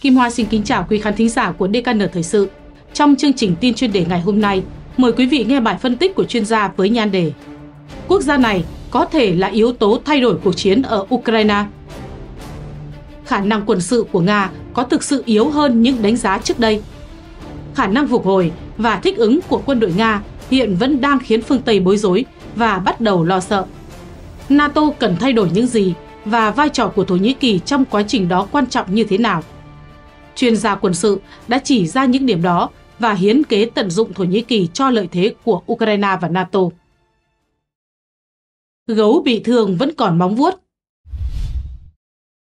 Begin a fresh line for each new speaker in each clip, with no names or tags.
Kim Hoa xin kính chào quý khán thính giả của DKN Thời sự. Trong chương trình tin chuyên đề ngày hôm nay, mời quý vị nghe bài phân tích của chuyên gia với nhan đề Quốc gia này có thể là yếu tố thay đổi cuộc chiến ở Ukraine. Khả năng quân sự của Nga có thực sự yếu hơn những đánh giá trước đây. Khả năng phục hồi và thích ứng của quân đội Nga hiện vẫn đang khiến phương Tây bối rối và bắt đầu lo sợ. NATO cần thay đổi những gì và vai trò của Thổ Nhĩ Kỳ trong quá trình đó quan trọng như thế nào – chuyên gia quân sự đã chỉ ra những điểm đó và hiến kế tận dụng Thổ Nhĩ Kỳ cho lợi thế của Ukraine và NATO. Gấu bị thương vẫn còn móng vuốt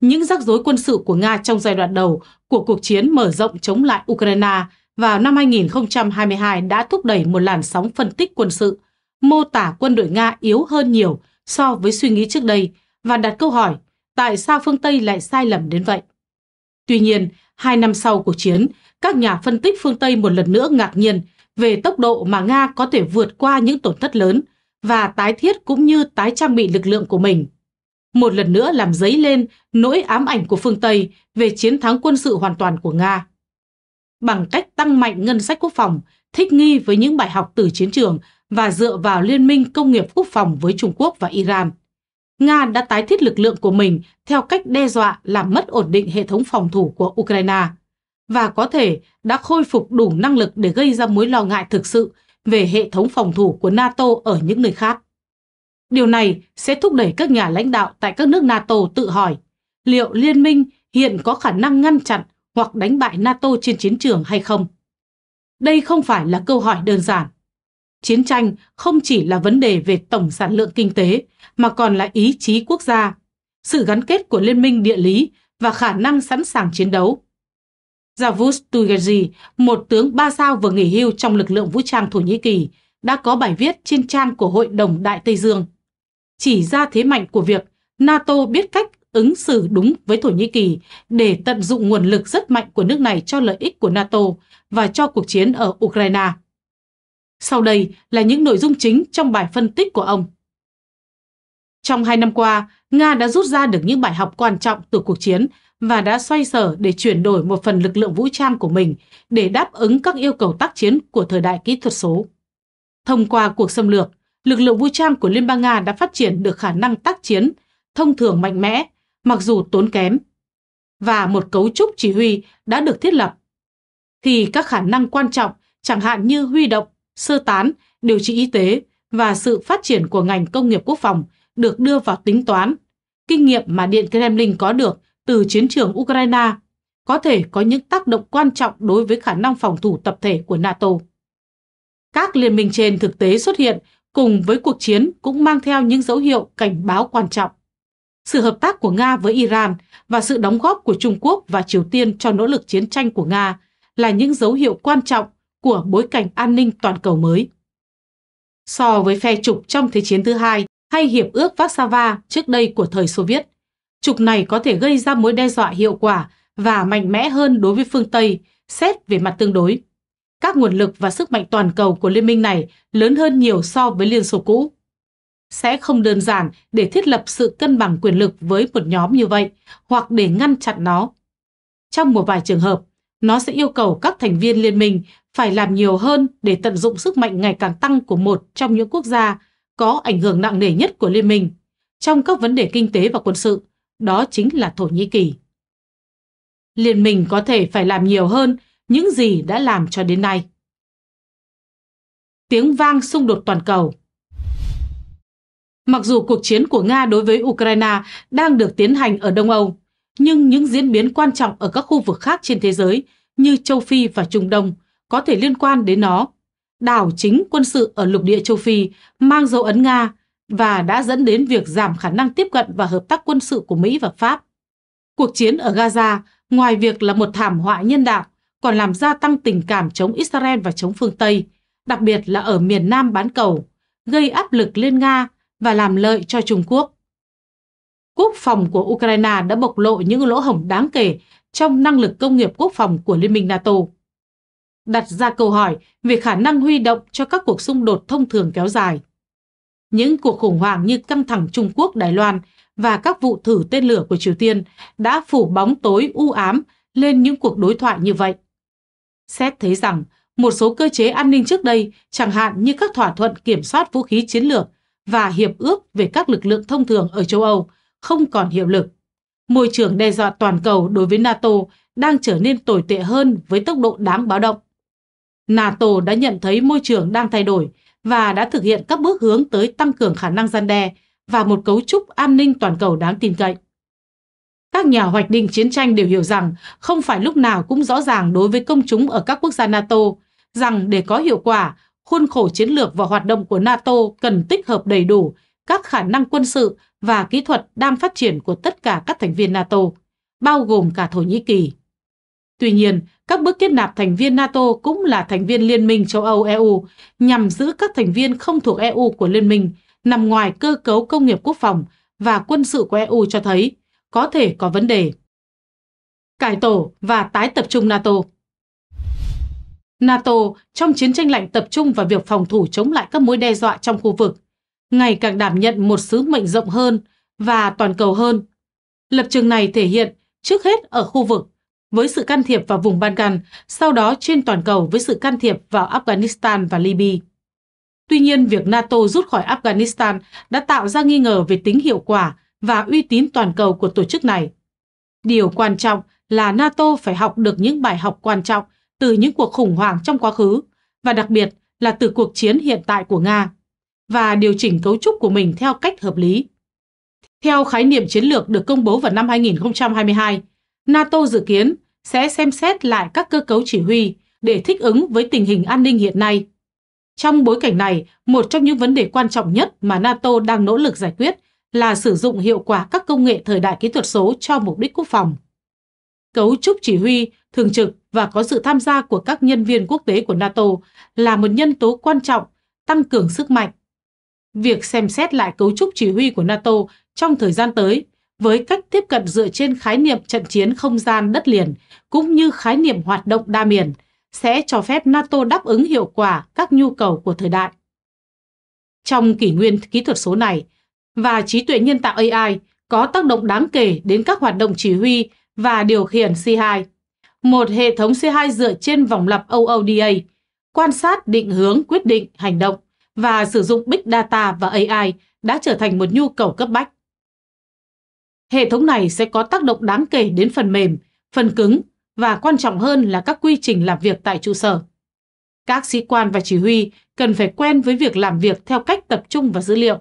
Những rắc rối quân sự của Nga trong giai đoạn đầu của cuộc chiến mở rộng chống lại Ukraine vào năm 2022 đã thúc đẩy một làn sóng phân tích quân sự, mô tả quân đội Nga yếu hơn nhiều so với suy nghĩ trước đây và đặt câu hỏi tại sao phương Tây lại sai lầm đến vậy. Tuy nhiên, hai năm sau cuộc chiến, các nhà phân tích phương Tây một lần nữa ngạc nhiên về tốc độ mà Nga có thể vượt qua những tổn thất lớn và tái thiết cũng như tái trang bị lực lượng của mình. Một lần nữa làm dấy lên nỗi ám ảnh của phương Tây về chiến thắng quân sự hoàn toàn của Nga. Bằng cách tăng mạnh ngân sách quốc phòng, thích nghi với những bài học từ chiến trường và dựa vào liên minh công nghiệp quốc phòng với Trung Quốc và Iran – Nga đã tái thiết lực lượng của mình theo cách đe dọa làm mất ổn định hệ thống phòng thủ của Ukraine và có thể đã khôi phục đủ năng lực để gây ra mối lo ngại thực sự về hệ thống phòng thủ của NATO ở những nơi khác. Điều này sẽ thúc đẩy các nhà lãnh đạo tại các nước NATO tự hỏi liệu liên minh hiện có khả năng ngăn chặn hoặc đánh bại NATO trên chiến trường hay không. Đây không phải là câu hỏi đơn giản, chiến tranh không chỉ là vấn đề về tổng sản lượng kinh tế mà còn là ý chí quốc gia, sự gắn kết của liên minh địa lý và khả năng sẵn sàng chiến đấu. Javus Tugazi, một tướng ba sao vừa nghỉ hưu trong lực lượng vũ trang Thổ Nhĩ Kỳ, đã có bài viết trên trang của Hội đồng Đại Tây Dương. Chỉ ra thế mạnh của việc NATO biết cách ứng xử đúng với Thổ Nhĩ Kỳ để tận dụng nguồn lực rất mạnh của nước này cho lợi ích của NATO và cho cuộc chiến ở Ukraine. Sau đây là những nội dung chính trong bài phân tích của ông. Trong hai năm qua, Nga đã rút ra được những bài học quan trọng từ cuộc chiến và đã xoay sở để chuyển đổi một phần lực lượng vũ trang của mình để đáp ứng các yêu cầu tác chiến của thời đại kỹ thuật số. Thông qua cuộc xâm lược, lực lượng vũ trang của Liên bang Nga đã phát triển được khả năng tác chiến, thông thường mạnh mẽ, mặc dù tốn kém, và một cấu trúc chỉ huy đã được thiết lập. thì các khả năng quan trọng, chẳng hạn như huy động sơ tán, điều trị y tế và sự phát triển của ngành công nghiệp quốc phòng được đưa vào tính toán. Kinh nghiệm mà Điện Kremlin có được từ chiến trường Ukraine có thể có những tác động quan trọng đối với khả năng phòng thủ tập thể của NATO. Các liên minh trên thực tế xuất hiện cùng với cuộc chiến cũng mang theo những dấu hiệu cảnh báo quan trọng. Sự hợp tác của Nga với Iran và sự đóng góp của Trung Quốc và Triều Tiên cho nỗ lực chiến tranh của Nga là những dấu hiệu quan trọng của bối cảnh an ninh toàn cầu mới. So với phe trục trong Thế chiến thứ hai hay Hiệp ước Warsaw trước đây của thời Xô Viết, trục này có thể gây ra mối đe dọa hiệu quả và mạnh mẽ hơn đối với phương Tây, xét về mặt tương đối. Các nguồn lực và sức mạnh toàn cầu của liên minh này lớn hơn nhiều so với Liên Xô cũ. Sẽ không đơn giản để thiết lập sự cân bằng quyền lực với một nhóm như vậy hoặc để ngăn chặn nó. Trong một vài trường hợp, nó sẽ yêu cầu các thành viên liên minh phải làm nhiều hơn để tận dụng sức mạnh ngày càng tăng của một trong những quốc gia có ảnh hưởng nặng nề nhất của Liên minh trong các vấn đề kinh tế và quân sự, đó chính là Thổ Nhĩ Kỳ. Liên minh có thể phải làm nhiều hơn những gì đã làm cho đến nay. Tiếng vang xung đột toàn cầu Mặc dù cuộc chiến của Nga đối với Ukraine đang được tiến hành ở Đông Âu, nhưng những diễn biến quan trọng ở các khu vực khác trên thế giới như châu Phi và Trung Đông – có thể liên quan đến nó. Đảo chính quân sự ở lục địa châu Phi mang dấu ấn Nga và đã dẫn đến việc giảm khả năng tiếp cận và hợp tác quân sự của Mỹ và Pháp. Cuộc chiến ở Gaza, ngoài việc là một thảm họa nhân đạo, còn làm gia tăng tình cảm chống Israel và chống phương Tây, đặc biệt là ở miền Nam bán cầu, gây áp lực lên Nga và làm lợi cho Trung Quốc. Quốc phòng của Ukraine đã bộc lộ những lỗ hổng đáng kể trong năng lực công nghiệp quốc phòng của Liên minh NATO đặt ra câu hỏi về khả năng huy động cho các cuộc xung đột thông thường kéo dài. Những cuộc khủng hoảng như căng thẳng Trung Quốc Đài Loan và các vụ thử tên lửa của Triều Tiên đã phủ bóng tối u ám lên những cuộc đối thoại như vậy. Xét thấy rằng một số cơ chế an ninh trước đây, chẳng hạn như các thỏa thuận kiểm soát vũ khí chiến lược và hiệp ước về các lực lượng thông thường ở châu Âu không còn hiệu lực. Môi trường đe dọa toàn cầu đối với NATO đang trở nên tồi tệ hơn với tốc độ đáng báo động. NATO đã nhận thấy môi trường đang thay đổi và đã thực hiện các bước hướng tới tăng cường khả năng gian đe và một cấu trúc an ninh toàn cầu đáng tin cậy. Các nhà hoạch định chiến tranh đều hiểu rằng không phải lúc nào cũng rõ ràng đối với công chúng ở các quốc gia NATO rằng để có hiệu quả, khuôn khổ chiến lược và hoạt động của NATO cần tích hợp đầy đủ các khả năng quân sự và kỹ thuật đang phát triển của tất cả các thành viên NATO, bao gồm cả Thổ Nhĩ Kỳ. Tuy nhiên, các bước kết nạp thành viên NATO cũng là thành viên Liên minh châu Âu-EU nhằm giữ các thành viên không thuộc EU của Liên minh nằm ngoài cơ cấu công nghiệp quốc phòng và quân sự của EU cho thấy có thể có vấn đề. Cải tổ và tái tập trung NATO NATO trong chiến tranh lạnh tập trung vào việc phòng thủ chống lại các mối đe dọa trong khu vực, ngày càng đảm nhận một sứ mệnh rộng hơn và toàn cầu hơn. Lập trường này thể hiện trước hết ở khu vực với sự can thiệp vào vùng Balkan, sau đó trên toàn cầu với sự can thiệp vào Afghanistan và Libya. Tuy nhiên, việc NATO rút khỏi Afghanistan đã tạo ra nghi ngờ về tính hiệu quả và uy tín toàn cầu của tổ chức này. Điều quan trọng là NATO phải học được những bài học quan trọng từ những cuộc khủng hoảng trong quá khứ và đặc biệt là từ cuộc chiến hiện tại của Nga và điều chỉnh cấu trúc của mình theo cách hợp lý. Theo khái niệm chiến lược được công bố vào năm 2022, NATO dự kiến sẽ xem xét lại các cơ cấu chỉ huy để thích ứng với tình hình an ninh hiện nay. Trong bối cảnh này, một trong những vấn đề quan trọng nhất mà NATO đang nỗ lực giải quyết là sử dụng hiệu quả các công nghệ thời đại kỹ thuật số cho mục đích quốc phòng. Cấu trúc chỉ huy, thường trực và có sự tham gia của các nhân viên quốc tế của NATO là một nhân tố quan trọng tăng cường sức mạnh. Việc xem xét lại cấu trúc chỉ huy của NATO trong thời gian tới với cách tiếp cận dựa trên khái niệm trận chiến không gian đất liền cũng như khái niệm hoạt động đa miền sẽ cho phép NATO đáp ứng hiệu quả các nhu cầu của thời đại. Trong kỷ nguyên kỹ thuật số này và trí tuệ nhân tạo AI có tác động đáng kể đến các hoạt động chỉ huy và điều khiển C2. Một hệ thống C2 dựa trên vòng lặp OODA, quan sát, định hướng, quyết định, hành động và sử dụng Big Data và AI đã trở thành một nhu cầu cấp bách. Hệ thống này sẽ có tác động đáng kể đến phần mềm, phần cứng và quan trọng hơn là các quy trình làm việc tại trụ sở. Các sĩ quan và chỉ huy cần phải quen với việc làm việc theo cách tập trung vào dữ liệu.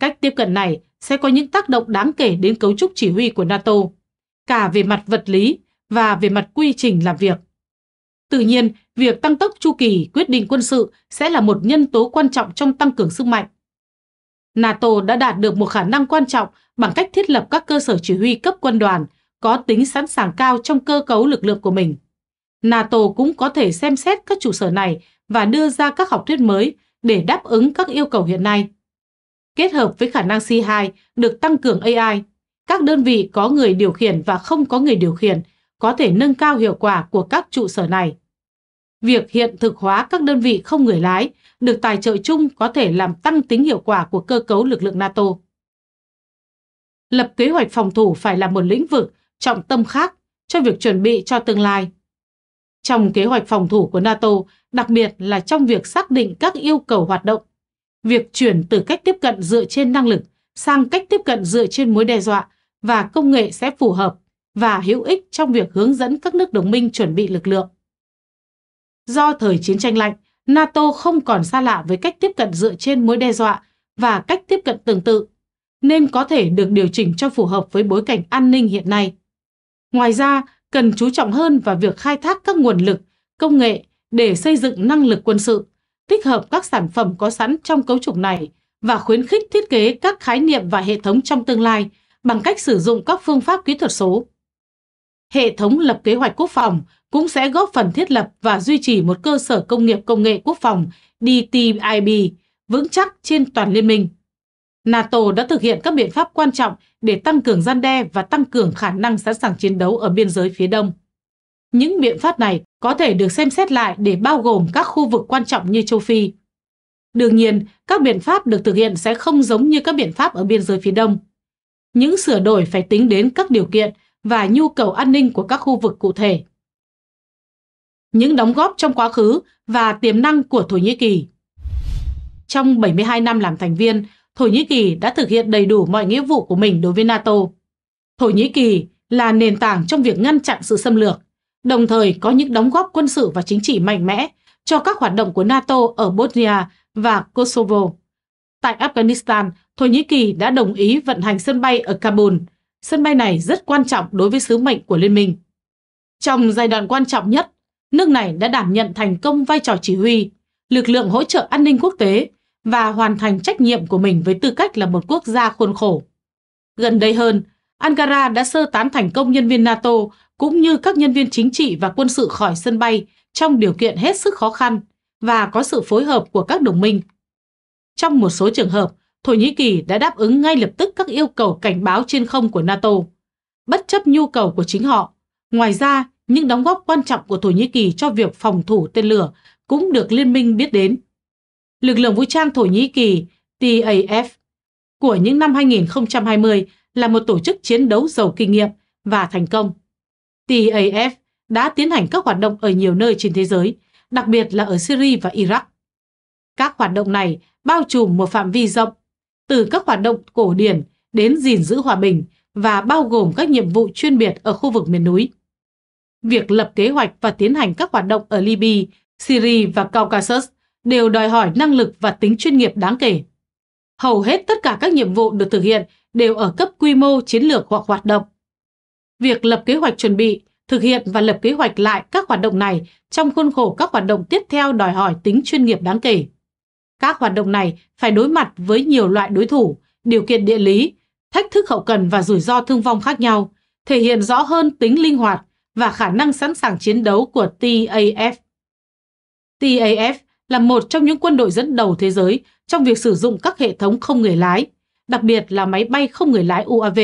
Cách tiếp cận này sẽ có những tác động đáng kể đến cấu trúc chỉ huy của NATO, cả về mặt vật lý và về mặt quy trình làm việc. Tự nhiên, việc tăng tốc chu kỳ quyết định quân sự sẽ là một nhân tố quan trọng trong tăng cường sức mạnh. NATO đã đạt được một khả năng quan trọng bằng cách thiết lập các cơ sở chỉ huy cấp quân đoàn có tính sẵn sàng cao trong cơ cấu lực lượng của mình. NATO cũng có thể xem xét các trụ sở này và đưa ra các học thuyết mới để đáp ứng các yêu cầu hiện nay. Kết hợp với khả năng C2 được tăng cường AI, các đơn vị có người điều khiển và không có người điều khiển có thể nâng cao hiệu quả của các trụ sở này. Việc hiện thực hóa các đơn vị không người lái được tài trợ chung có thể làm tăng tính hiệu quả của cơ cấu lực lượng NATO. Lập kế hoạch phòng thủ phải là một lĩnh vực trọng tâm khác cho việc chuẩn bị cho tương lai. Trong kế hoạch phòng thủ của NATO, đặc biệt là trong việc xác định các yêu cầu hoạt động, việc chuyển từ cách tiếp cận dựa trên năng lực sang cách tiếp cận dựa trên mối đe dọa và công nghệ sẽ phù hợp và hữu ích trong việc hướng dẫn các nước đồng minh chuẩn bị lực lượng. Do thời chiến tranh lạnh, NATO không còn xa lạ với cách tiếp cận dựa trên mối đe dọa và cách tiếp cận tương tự, nên có thể được điều chỉnh cho phù hợp với bối cảnh an ninh hiện nay. Ngoài ra, cần chú trọng hơn vào việc khai thác các nguồn lực, công nghệ để xây dựng năng lực quân sự, tích hợp các sản phẩm có sẵn trong cấu trúc này và khuyến khích thiết kế các khái niệm và hệ thống trong tương lai bằng cách sử dụng các phương pháp kỹ thuật số hệ thống lập kế hoạch quốc phòng cũng sẽ góp phần thiết lập và duy trì một cơ sở công nghiệp công nghệ quốc phòng DTIB vững chắc trên toàn liên minh. NATO đã thực hiện các biện pháp quan trọng để tăng cường gian đe và tăng cường khả năng sẵn sàng chiến đấu ở biên giới phía đông. Những biện pháp này có thể được xem xét lại để bao gồm các khu vực quan trọng như châu Phi. Đương nhiên, các biện pháp được thực hiện sẽ không giống như các biện pháp ở biên giới phía đông. Những sửa đổi phải tính đến các điều kiện và nhu cầu an ninh của các khu vực cụ thể. Những đóng góp trong quá khứ và tiềm năng của Thổ Nhĩ Kỳ Trong 72 năm làm thành viên, Thổ Nhĩ Kỳ đã thực hiện đầy đủ mọi nghĩa vụ của mình đối với NATO. Thổ Nhĩ Kỳ là nền tảng trong việc ngăn chặn sự xâm lược, đồng thời có những đóng góp quân sự và chính trị mạnh mẽ cho các hoạt động của NATO ở Bosnia và Kosovo. Tại Afghanistan, Thổ Nhĩ Kỳ đã đồng ý vận hành sân bay ở Kabul – sân bay này rất quan trọng đối với sứ mệnh của Liên minh. Trong giai đoạn quan trọng nhất, nước này đã đảm nhận thành công vai trò chỉ huy, lực lượng hỗ trợ an ninh quốc tế và hoàn thành trách nhiệm của mình với tư cách là một quốc gia khuôn khổ. Gần đây hơn, Ankara đã sơ tán thành công nhân viên NATO cũng như các nhân viên chính trị và quân sự khỏi sân bay trong điều kiện hết sức khó khăn và có sự phối hợp của các đồng minh. Trong một số trường hợp, Thổ Nhĩ Kỳ đã đáp ứng ngay lập tức các yêu cầu cảnh báo trên không của NATO, bất chấp nhu cầu của chính họ. Ngoài ra, những đóng góp quan trọng của Thổ Nhĩ Kỳ cho việc phòng thủ tên lửa cũng được liên minh biết đến. Lực lượng vũ trang Thổ Nhĩ Kỳ TAF của những năm 2020 là một tổ chức chiến đấu giàu kinh nghiệm và thành công. TAF đã tiến hành các hoạt động ở nhiều nơi trên thế giới, đặc biệt là ở Syria và Iraq. Các hoạt động này bao trùm một phạm vi rộng từ các hoạt động cổ điển đến gìn giữ hòa bình và bao gồm các nhiệm vụ chuyên biệt ở khu vực miền núi. Việc lập kế hoạch và tiến hành các hoạt động ở Libya, Syria và Caucasus đều đòi hỏi năng lực và tính chuyên nghiệp đáng kể. Hầu hết tất cả các nhiệm vụ được thực hiện đều ở cấp quy mô chiến lược hoặc hoạt động. Việc lập kế hoạch chuẩn bị, thực hiện và lập kế hoạch lại các hoạt động này trong khuôn khổ các hoạt động tiếp theo đòi hỏi tính chuyên nghiệp đáng kể. Các hoạt động này phải đối mặt với nhiều loại đối thủ, điều kiện địa lý, thách thức hậu cần và rủi ro thương vong khác nhau, thể hiện rõ hơn tính linh hoạt và khả năng sẵn sàng chiến đấu của TAF. TAF là một trong những quân đội dẫn đầu thế giới trong việc sử dụng các hệ thống không người lái, đặc biệt là máy bay không người lái UAV.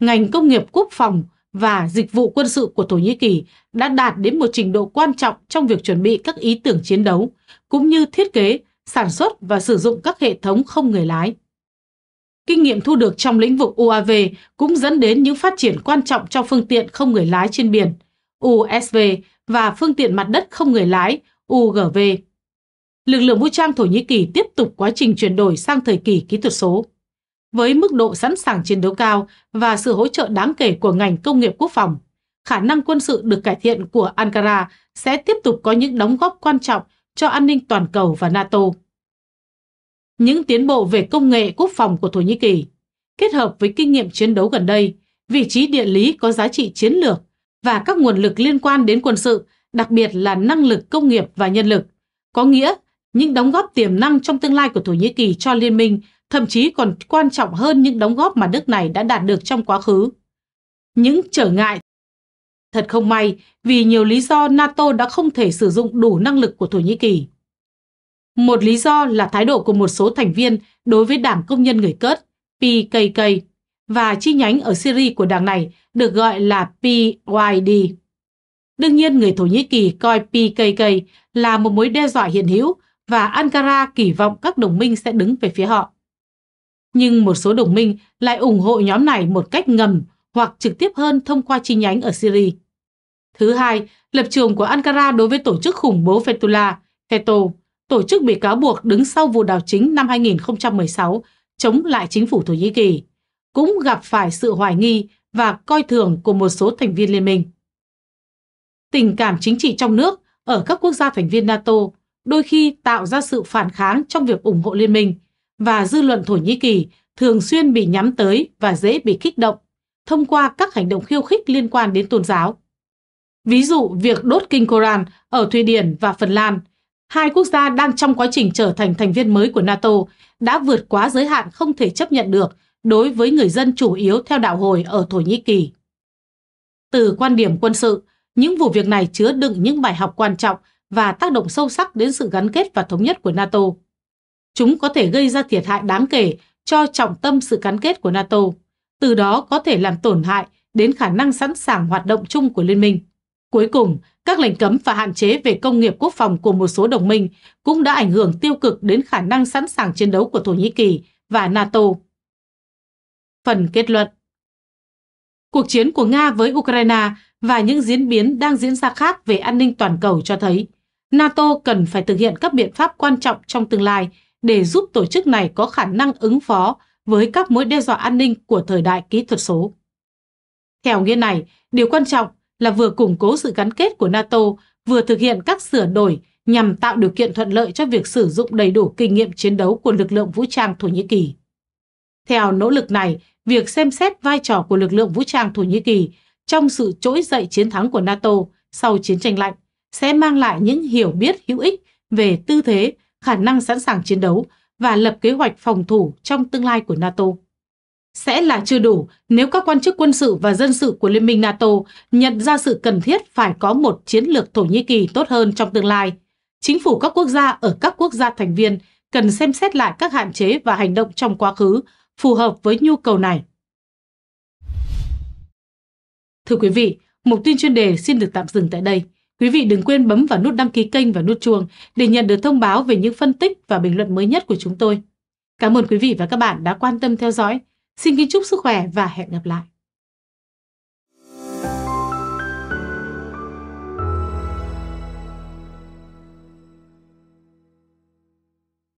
Ngành công nghiệp quốc phòng và dịch vụ quân sự của Thổ Nhĩ Kỳ đã đạt đến một trình độ quan trọng trong việc chuẩn bị các ý tưởng chiến đấu, cũng như thiết kế sản xuất và sử dụng các hệ thống không người lái. Kinh nghiệm thu được trong lĩnh vực UAV cũng dẫn đến những phát triển quan trọng cho phương tiện không người lái trên biển, USV, và phương tiện mặt đất không người lái, UGV. Lực lượng vũ trang Thổ Nhĩ Kỳ tiếp tục quá trình chuyển đổi sang thời kỳ kỹ thuật số. Với mức độ sẵn sàng chiến đấu cao và sự hỗ trợ đáng kể của ngành công nghiệp quốc phòng, khả năng quân sự được cải thiện của Ankara sẽ tiếp tục có những đóng góp quan trọng cho an ninh toàn cầu và NATO. Những tiến bộ về công nghệ quốc phòng của Thổ Nhĩ Kỳ kết hợp với kinh nghiệm chiến đấu gần đây, vị trí địa lý có giá trị chiến lược và các nguồn lực liên quan đến quân sự, đặc biệt là năng lực công nghiệp và nhân lực, có nghĩa những đóng góp tiềm năng trong tương lai của Thổ Nhĩ Kỳ cho liên minh thậm chí còn quan trọng hơn những đóng góp mà nước này đã đạt được trong quá khứ. Những trở ngại Thật không may, vì nhiều lý do NATO đã không thể sử dụng đủ năng lực của Thổ Nhĩ Kỳ. Một lý do là thái độ của một số thành viên đối với Đảng Công nhân Người Cớt, PKK, và chi nhánh ở Syria của đảng này được gọi là PYD. Đương nhiên, người Thổ Nhĩ Kỳ coi PKK là một mối đe dọa hiện hữu và Ankara kỳ vọng các đồng minh sẽ đứng về phía họ. Nhưng một số đồng minh lại ủng hộ nhóm này một cách ngầm hoặc trực tiếp hơn thông qua chi nhánh ở Syria. Thứ hai, lập trường của Ankara đối với tổ chức khủng bố Fethullah, Feto, tổ chức bị cáo buộc đứng sau vụ đảo chính năm 2016 chống lại chính phủ Thổ Nhĩ Kỳ, cũng gặp phải sự hoài nghi và coi thường của một số thành viên liên minh. Tình cảm chính trị trong nước ở các quốc gia thành viên NATO đôi khi tạo ra sự phản kháng trong việc ủng hộ liên minh và dư luận Thổ Nhĩ Kỳ thường xuyên bị nhắm tới và dễ bị kích động thông qua các hành động khiêu khích liên quan đến tôn giáo. Ví dụ việc đốt kinh Koran ở Thụy Điển và Phần Lan, hai quốc gia đang trong quá trình trở thành thành viên mới của NATO đã vượt quá giới hạn không thể chấp nhận được đối với người dân chủ yếu theo đạo hồi ở Thổ Nhĩ Kỳ. Từ quan điểm quân sự, những vụ việc này chứa đựng những bài học quan trọng và tác động sâu sắc đến sự gắn kết và thống nhất của NATO. Chúng có thể gây ra thiệt hại đáng kể cho trọng tâm sự gắn kết của NATO, từ đó có thể làm tổn hại đến khả năng sẵn sàng hoạt động chung của liên minh. Cuối cùng, các lệnh cấm và hạn chế về công nghiệp quốc phòng của một số đồng minh cũng đã ảnh hưởng tiêu cực đến khả năng sẵn sàng chiến đấu của Thổ Nhĩ Kỳ và NATO. Phần kết luận Cuộc chiến của Nga với Ukraine và những diễn biến đang diễn ra khác về an ninh toàn cầu cho thấy NATO cần phải thực hiện các biện pháp quan trọng trong tương lai để giúp tổ chức này có khả năng ứng phó với các mối đe dọa an ninh của thời đại kỹ thuật số. Theo nghĩa này, điều quan trọng là vừa củng cố sự gắn kết của NATO, vừa thực hiện các sửa đổi nhằm tạo điều kiện thuận lợi cho việc sử dụng đầy đủ kinh nghiệm chiến đấu của lực lượng vũ trang Thổ Nhĩ Kỳ. Theo nỗ lực này, việc xem xét vai trò của lực lượng vũ trang Thổ Nhĩ Kỳ trong sự trỗi dậy chiến thắng của NATO sau chiến tranh lạnh sẽ mang lại những hiểu biết hữu ích về tư thế, khả năng sẵn sàng chiến đấu và lập kế hoạch phòng thủ trong tương lai của NATO sẽ là chưa đủ nếu các quan chức quân sự và dân sự của Liên minh NATO nhận ra sự cần thiết phải có một chiến lược Thổ Nhĩ Kỳ tốt hơn trong tương lai. Chính phủ các quốc gia ở các quốc gia thành viên cần xem xét lại các hạn chế và hành động trong quá khứ phù hợp với nhu cầu này. Thưa quý vị, mục tin chuyên đề xin được tạm dừng tại đây. Quý vị đừng quên bấm vào nút đăng ký kênh và nút chuông để nhận được thông báo về những phân tích và bình luận mới nhất của chúng tôi. Cảm ơn quý vị và các bạn đã quan tâm theo dõi. Xin kính chúc sức khỏe và hẹn gặp lại.